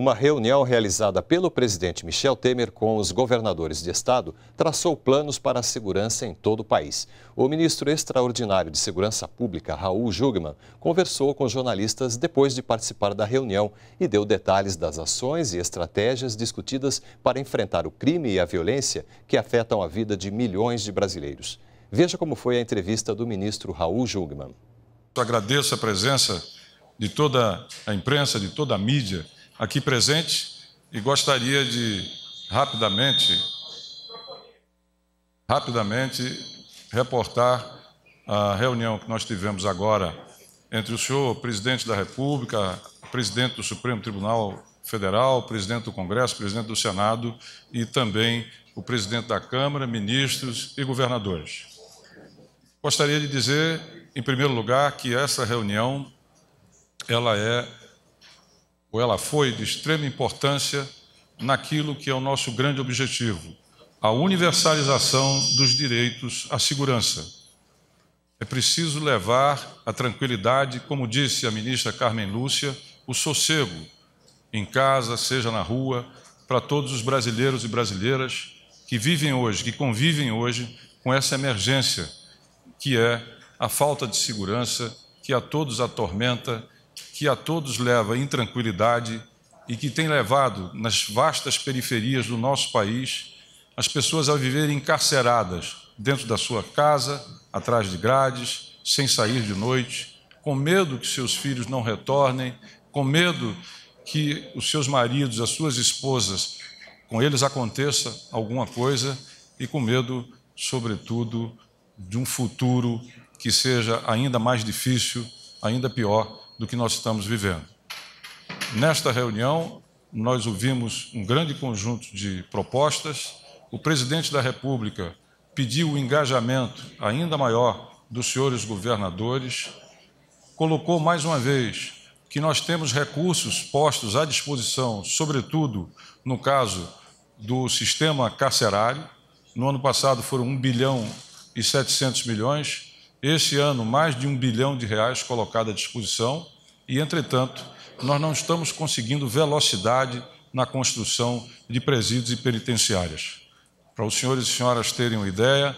Uma reunião realizada pelo presidente Michel Temer com os governadores de estado traçou planos para a segurança em todo o país. O ministro extraordinário de Segurança Pública, Raul Jugman, conversou com jornalistas depois de participar da reunião e deu detalhes das ações e estratégias discutidas para enfrentar o crime e a violência que afetam a vida de milhões de brasileiros. Veja como foi a entrevista do ministro Raul Jugman. Agradeço a presença de toda a imprensa, de toda a mídia aqui presente e gostaria de rapidamente, rapidamente reportar a reunião que nós tivemos agora entre o senhor presidente da República, presidente do Supremo Tribunal Federal, presidente do Congresso, presidente do Senado e também o presidente da Câmara, ministros e governadores. Gostaria de dizer, em primeiro lugar, que essa reunião ela é ou ela foi de extrema importância naquilo que é o nosso grande objetivo, a universalização dos direitos à segurança. É preciso levar a tranquilidade, como disse a ministra Carmen Lúcia, o sossego em casa, seja na rua, para todos os brasileiros e brasileiras que vivem hoje, que convivem hoje com essa emergência que é a falta de segurança que a todos atormenta que a todos leva à intranquilidade e que tem levado, nas vastas periferias do nosso país, as pessoas a viverem encarceradas dentro da sua casa, atrás de grades, sem sair de noite, com medo que seus filhos não retornem, com medo que os seus maridos, as suas esposas, com eles aconteça alguma coisa e com medo, sobretudo, de um futuro que seja ainda mais difícil, ainda pior do que nós estamos vivendo. Nesta reunião, nós ouvimos um grande conjunto de propostas. O presidente da República pediu o engajamento ainda maior dos senhores governadores, colocou mais uma vez que nós temos recursos postos à disposição, sobretudo no caso do sistema carcerário. No ano passado foram 1 bilhão e 700 milhões, esse ano mais de 1 bilhão de reais colocado à disposição e, entretanto, nós não estamos conseguindo velocidade na construção de presídios e penitenciárias. Para os senhores e senhoras terem uma ideia,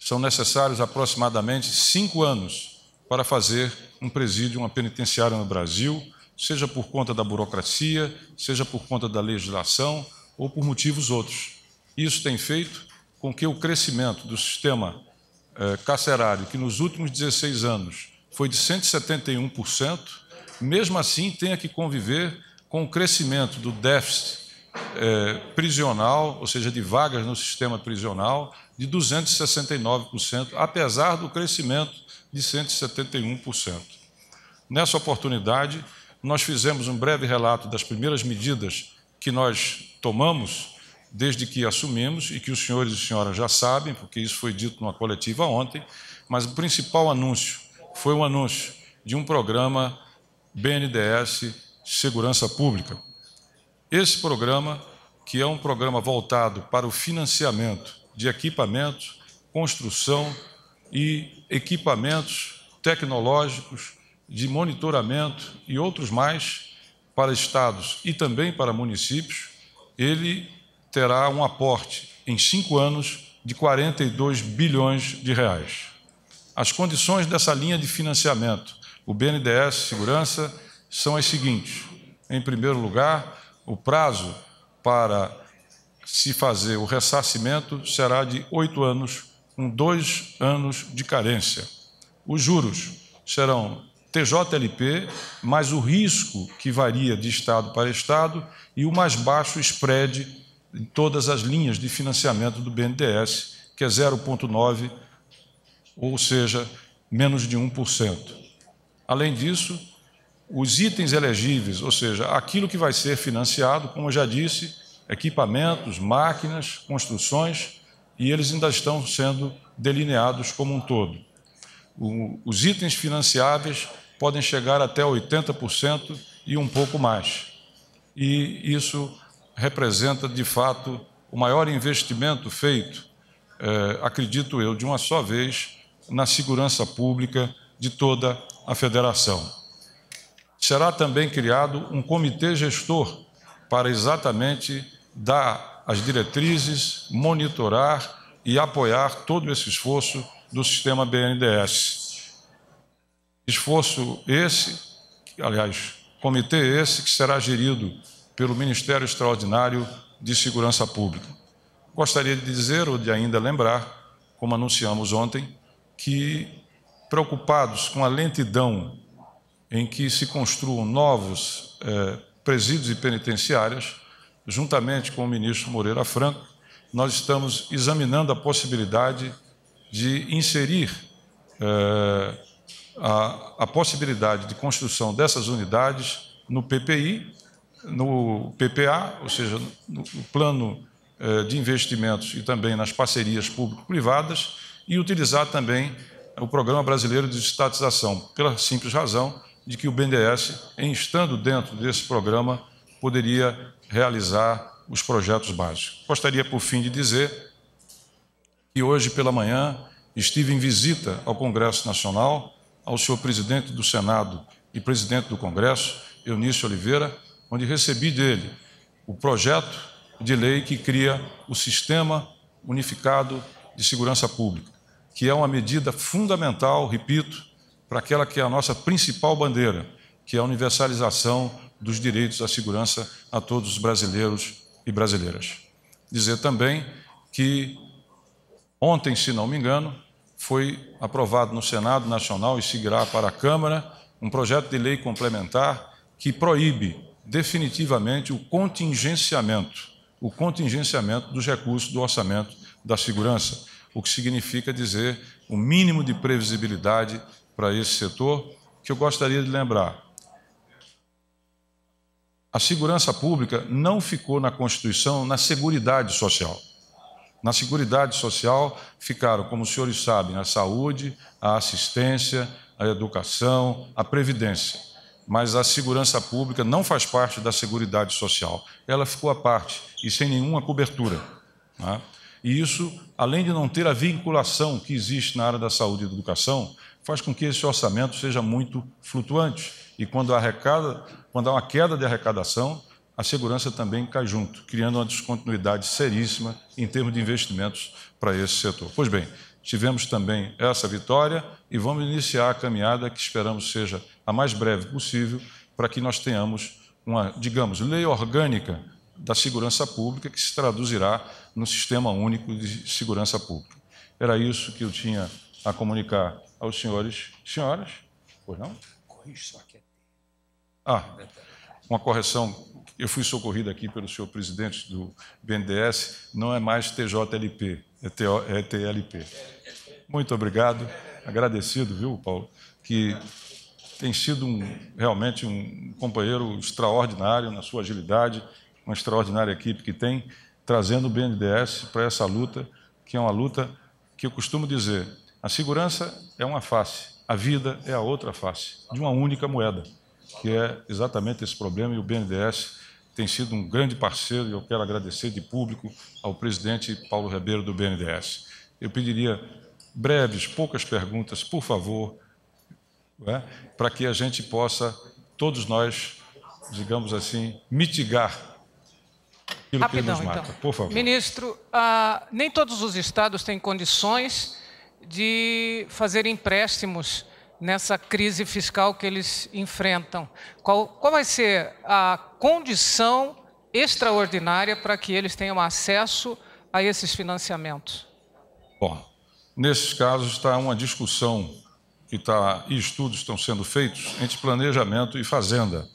são necessários aproximadamente cinco anos para fazer um presídio, uma penitenciária no Brasil, seja por conta da burocracia, seja por conta da legislação ou por motivos outros. Isso tem feito com que o crescimento do sistema eh, carcerário, que nos últimos 16 anos foi de 171%, mesmo assim tenha que conviver com o crescimento do déficit é, prisional, ou seja, de vagas no sistema prisional, de 269%, apesar do crescimento de 171%. Nessa oportunidade, nós fizemos um breve relato das primeiras medidas que nós tomamos desde que assumimos e que os senhores e senhoras já sabem, porque isso foi dito numa coletiva ontem, mas o principal anúncio foi um anúncio de um programa BNDES Segurança Pública. Esse programa, que é um programa voltado para o financiamento de equipamentos, construção e equipamentos tecnológicos de monitoramento e outros mais para estados e também para municípios, ele terá um aporte em cinco anos de 42 bilhões de reais. As condições dessa linha de financiamento, o BNDES Segurança, são as seguintes: em primeiro lugar, o prazo para se fazer o ressarcimento será de oito anos, com dois anos de carência. Os juros serão TJLP, mais o risco que varia de estado para estado e o mais baixo spread em todas as linhas de financiamento do BNDES, que é 0,9 ou seja, menos de 1%. Além disso, os itens elegíveis, ou seja, aquilo que vai ser financiado, como eu já disse, equipamentos, máquinas, construções, e eles ainda estão sendo delineados como um todo. O, os itens financiáveis podem chegar até 80% e um pouco mais. E isso representa, de fato, o maior investimento feito, eh, acredito eu, de uma só vez na segurança pública de toda a federação. Será também criado um comitê gestor para exatamente dar as diretrizes, monitorar e apoiar todo esse esforço do sistema BNDES. Esforço esse, aliás, comitê esse que será gerido pelo Ministério Extraordinário de Segurança Pública. Gostaria de dizer ou de ainda lembrar, como anunciamos ontem, que, preocupados com a lentidão em que se construam novos eh, presídios e penitenciárias, juntamente com o ministro Moreira Franco, nós estamos examinando a possibilidade de inserir eh, a, a possibilidade de construção dessas unidades no PPI, no PPA, ou seja, no, no plano eh, de investimentos e também nas parcerias público-privadas, e utilizar também o Programa Brasileiro de Estatização, pela simples razão de que o BNDES, em estando dentro desse programa, poderia realizar os projetos básicos. Gostaria, por fim, de dizer que hoje pela manhã estive em visita ao Congresso Nacional, ao senhor presidente do Senado e presidente do Congresso, Eunício Oliveira, onde recebi dele o projeto de lei que cria o Sistema Unificado de Segurança Pública que é uma medida fundamental, repito, para aquela que é a nossa principal bandeira, que é a universalização dos direitos à segurança a todos os brasileiros e brasileiras. Dizer também que ontem, se não me engano, foi aprovado no Senado Nacional e seguirá para a Câmara um projeto de lei complementar que proíbe definitivamente o contingenciamento, o contingenciamento dos recursos do orçamento da segurança o que significa dizer o um mínimo de previsibilidade para esse setor, que eu gostaria de lembrar. A segurança pública não ficou na Constituição na Seguridade Social. Na Seguridade Social ficaram, como os senhores sabem, a saúde, a assistência, a educação, a previdência. Mas a segurança pública não faz parte da Seguridade Social. Ela ficou à parte e sem nenhuma cobertura. Né? E isso, além de não ter a vinculação que existe na área da saúde e da educação, faz com que esse orçamento seja muito flutuante. E quando, arrecada, quando há uma queda de arrecadação, a segurança também cai junto, criando uma descontinuidade seríssima em termos de investimentos para esse setor. Pois bem, tivemos também essa vitória e vamos iniciar a caminhada que esperamos seja a mais breve possível para que nós tenhamos uma, digamos, lei orgânica da segurança pública, que se traduzirá no Sistema Único de Segurança Pública. Era isso que eu tinha a comunicar aos senhores. Senhoras? Pois não? só Ah, uma correção. Eu fui socorrido aqui pelo senhor presidente do BNDES, não é mais TJLP, é, TO, é TLP. Muito obrigado, agradecido, viu, Paulo, que tem sido um, realmente um companheiro extraordinário na sua agilidade uma extraordinária equipe que tem, trazendo o BNDES para essa luta, que é uma luta que eu costumo dizer, a segurança é uma face, a vida é a outra face, de uma única moeda, que é exatamente esse problema, e o BNDES tem sido um grande parceiro, e eu quero agradecer de público ao presidente Paulo Ribeiro do BNDES. Eu pediria breves, poucas perguntas, por favor, né, para que a gente possa, todos nós, digamos assim, mitigar aquilo Rapidão, que nos então. por favor. Ministro, ah, nem todos os estados têm condições de fazer empréstimos nessa crise fiscal que eles enfrentam. Qual, qual vai ser a condição extraordinária para que eles tenham acesso a esses financiamentos? Bom, nesses casos está uma discussão que está e estudos estão sendo feitos entre planejamento e fazenda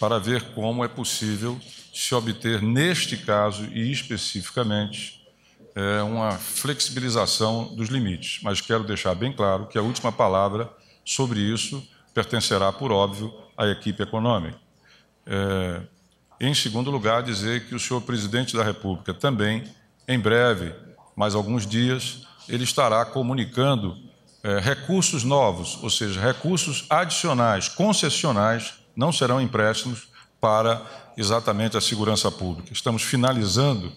para ver como é possível se obter, neste caso e especificamente, é uma flexibilização dos limites. Mas quero deixar bem claro que a última palavra sobre isso pertencerá, por óbvio, à equipe econômica. É, em segundo lugar, dizer que o senhor presidente da República também, em breve, mais alguns dias, ele estará comunicando é, recursos novos, ou seja, recursos adicionais, concessionais, não serão empréstimos para exatamente a segurança pública. Estamos finalizando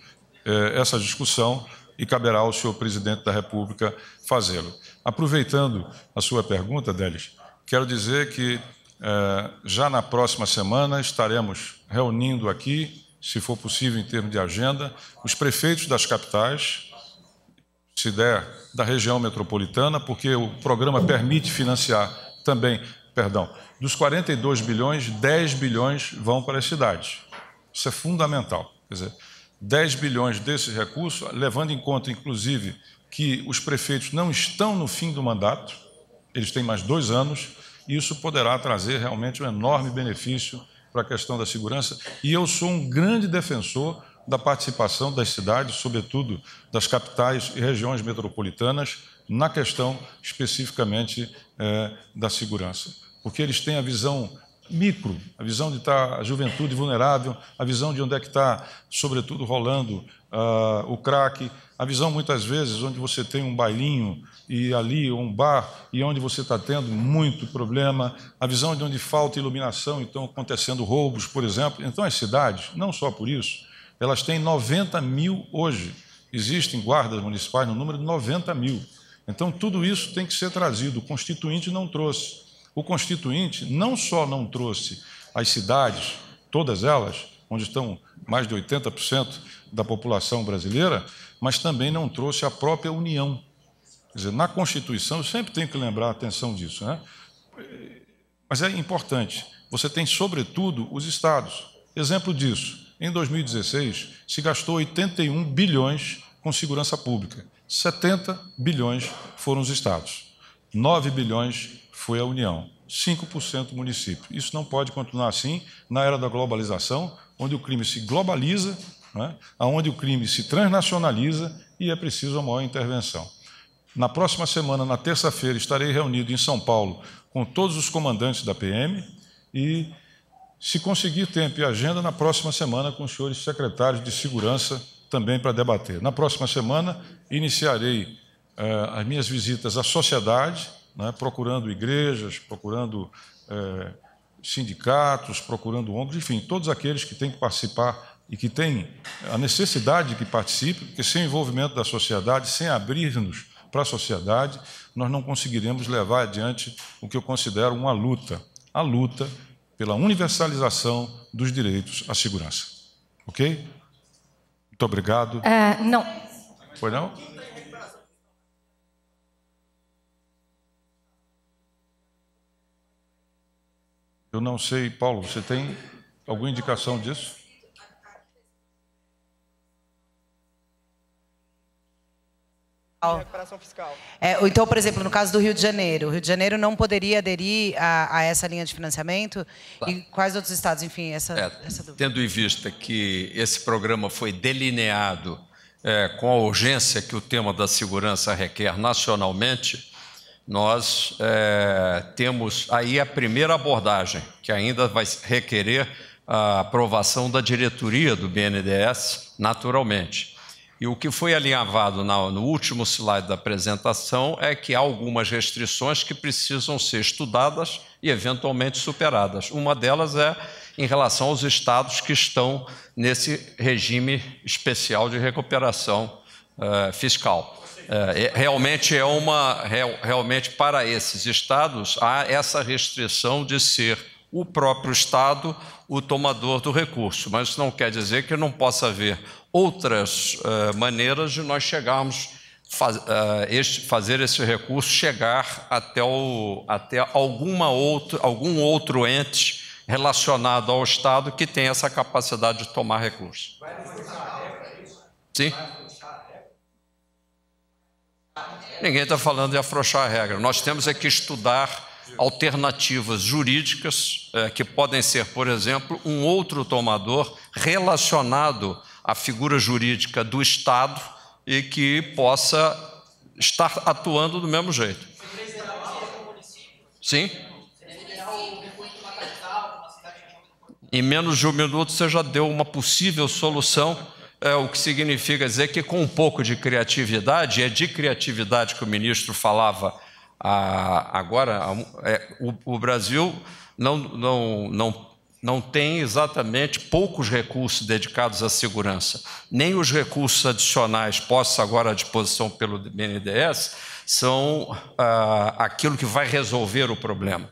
eh, essa discussão e caberá ao senhor presidente da República fazê-lo. Aproveitando a sua pergunta, Delis, quero dizer que eh, já na próxima semana estaremos reunindo aqui, se for possível em termos de agenda, os prefeitos das capitais, se der, da região metropolitana, porque o programa permite financiar também perdão, dos 42 bilhões, 10 bilhões vão para as cidades. Isso é fundamental. Quer dizer, 10 bilhões desses recursos, levando em conta, inclusive, que os prefeitos não estão no fim do mandato, eles têm mais dois anos, isso poderá trazer realmente um enorme benefício para a questão da segurança. E eu sou um grande defensor da participação das cidades, sobretudo das capitais e regiões metropolitanas, na questão especificamente eh, da segurança porque eles têm a visão micro, a visão de estar tá a juventude vulnerável, a visão de onde é que está, sobretudo, rolando uh, o crack, a visão muitas vezes onde você tem um bailinho e ali um bar e onde você está tendo muito problema, a visão de onde falta iluminação, então acontecendo roubos, por exemplo. Então as cidades, não só por isso, elas têm 90 mil hoje. Existem guardas municipais no número de 90 mil. Então tudo isso tem que ser trazido. O constituinte não trouxe. O Constituinte não só não trouxe as cidades, todas elas, onde estão mais de 80% da população brasileira, mas também não trouxe a própria União. Quer dizer, na Constituição, eu sempre tenho que lembrar a atenção disso, né? mas é importante. Você tem, sobretudo, os estados. Exemplo disso, em 2016, se gastou 81 bilhões com segurança pública. 70 bilhões foram os estados. 9 bilhões foi a União. 5% município. Isso não pode continuar assim na era da globalização, onde o crime se globaliza, né, onde o crime se transnacionaliza e é preciso a maior intervenção. Na próxima semana, na terça-feira, estarei reunido em São Paulo com todos os comandantes da PM e, se conseguir tempo e agenda, na próxima semana com os senhores secretários de segurança também para debater. Na próxima semana, iniciarei eh, as minhas visitas à sociedade, né, procurando igrejas, procurando é, sindicatos, procurando ONGs, enfim, todos aqueles que têm que participar e que têm a necessidade de que participe, porque sem envolvimento da sociedade, sem abrir-nos para a sociedade, nós não conseguiremos levar adiante o que eu considero uma luta, a luta pela universalização dos direitos à segurança. Ok? Muito obrigado. Uh, não. Foi não? Eu não sei, Paulo, você tem alguma indicação disso? É, então, por exemplo, no caso do Rio de Janeiro, o Rio de Janeiro não poderia aderir a, a essa linha de financiamento? Claro. E quais outros estados? Enfim, essa, é, essa dúvida. Tendo em vista que esse programa foi delineado é, com a urgência que o tema da segurança requer nacionalmente, nós é, temos aí a primeira abordagem, que ainda vai requerer a aprovação da diretoria do BNDES, naturalmente. E o que foi alinhavado na, no último slide da apresentação é que há algumas restrições que precisam ser estudadas e eventualmente superadas. Uma delas é em relação aos estados que estão nesse regime especial de recuperação eh, fiscal. Eh, é, realmente é uma real, realmente para esses estados há essa restrição de ser o próprio estado o tomador do recurso, mas isso não quer dizer que não possa haver outras uh, maneiras de nós chegarmos faz, uh, este, fazer esse recurso chegar até, o, até alguma outro, algum outro ente relacionado ao estado que tem essa capacidade de tomar recurso. Sim. Ninguém está falando de afrouxar a regra. Nós temos é que estudar alternativas jurídicas é, que podem ser, por exemplo, um outro tomador relacionado à figura jurídica do Estado e que possa estar atuando do mesmo jeito. Sim? Em menos de um minuto você já deu uma possível solução é, o que significa dizer que, com um pouco de criatividade, é de criatividade que o ministro falava ah, agora, é, o, o, Brasil não, não, não, não tem exatamente poucos recursos dedicados à segurança. Nem os recursos adicionais postos agora à disposição pelo BNDES são ah, aquilo que vai resolver o problema.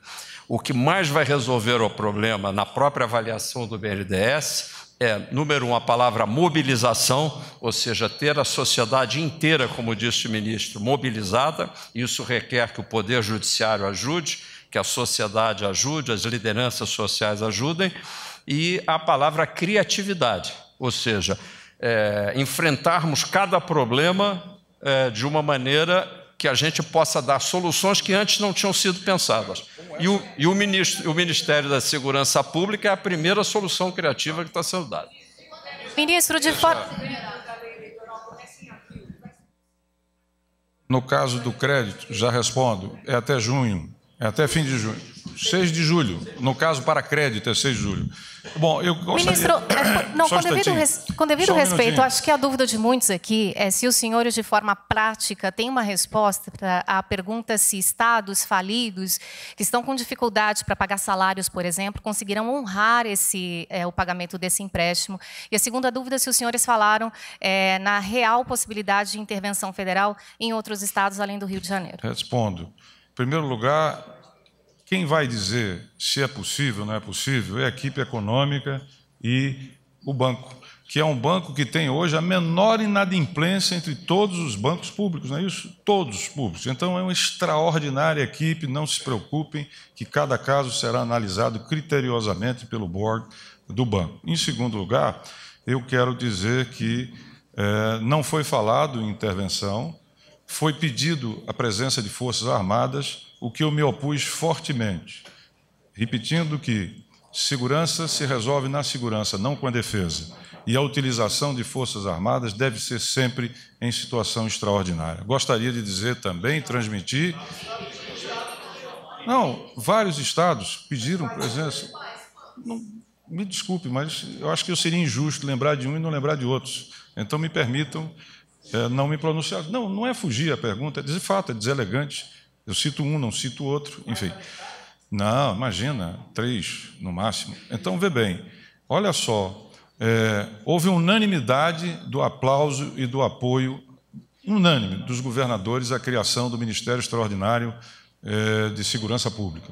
O que mais vai resolver o problema na própria avaliação do BNDES é, número um, a palavra mobilização, ou seja, ter a sociedade inteira, como disse o ministro, mobilizada. Isso requer que o Poder Judiciário ajude, que a sociedade ajude, as lideranças sociais ajudem. E a palavra criatividade, ou seja, é, enfrentarmos cada problema é, de uma maneira que a gente possa dar soluções que antes não tinham sido pensadas. É, e o, e o, ministro, o Ministério da Segurança Pública é a primeira solução criativa que está sendo dada. Ministro, de forma. No caso do crédito, já respondo, é até junho, é até fim de junho. 6 de julho. No caso, para crédito, é 6 de julho. Bom, eu gostaria... Ministro, é, não, com devido, res... com devido um respeito, minutinho. acho que a dúvida de muitos aqui é se os senhores, de forma prática, têm uma resposta à pergunta se estados falidos, que estão com dificuldade para pagar salários, por exemplo, conseguirão honrar esse, é, o pagamento desse empréstimo. E a segunda dúvida, se os senhores falaram é, na real possibilidade de intervenção federal em outros estados além do Rio de Janeiro. Respondo. Em primeiro lugar, quem vai dizer se é possível ou não é possível é a equipe econômica e o banco, que é um banco que tem hoje a menor inadimplência entre todos os bancos públicos, não é isso? Todos os públicos. Então é uma extraordinária equipe, não se preocupem, que cada caso será analisado criteriosamente pelo board do banco. Em segundo lugar, eu quero dizer que é, não foi falado em intervenção foi pedido a presença de Forças Armadas, o que eu me opus fortemente, repetindo que segurança se resolve na segurança, não com a defesa. E a utilização de Forças Armadas deve ser sempre em situação extraordinária. Gostaria de dizer também, transmitir. Não, vários estados pediram presença. Não, me desculpe, mas eu acho que eu seria injusto lembrar de um e não lembrar de outros. Então, me permitam é, não me pronunciar. Não, não é fugir a pergunta, é de fato, é deselegante. Eu cito um, não cito outro, enfim. Não, imagina, três no máximo. Então, vê bem, olha só, é, houve unanimidade do aplauso e do apoio unânime dos governadores à criação do Ministério Extraordinário eh, de segurança pública.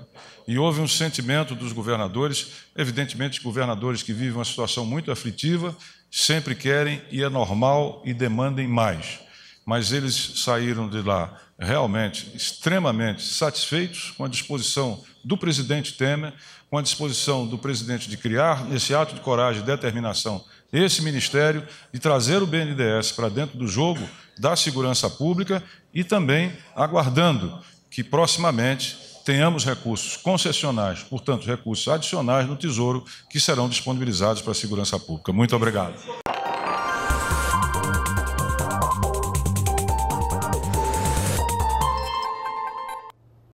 E houve um sentimento dos governadores, evidentemente, governadores que vivem uma situação muito aflitiva, sempre querem e é normal e demandem mais. Mas eles saíram de lá realmente extremamente satisfeitos com a disposição do presidente Temer, com a disposição do presidente de criar, nesse ato de coragem e determinação, esse ministério e trazer o BNDES para dentro do jogo da segurança pública e também aguardando que proximamente tenhamos recursos concessionais, portanto, recursos adicionais do Tesouro, que serão disponibilizados para a segurança pública. Muito obrigado.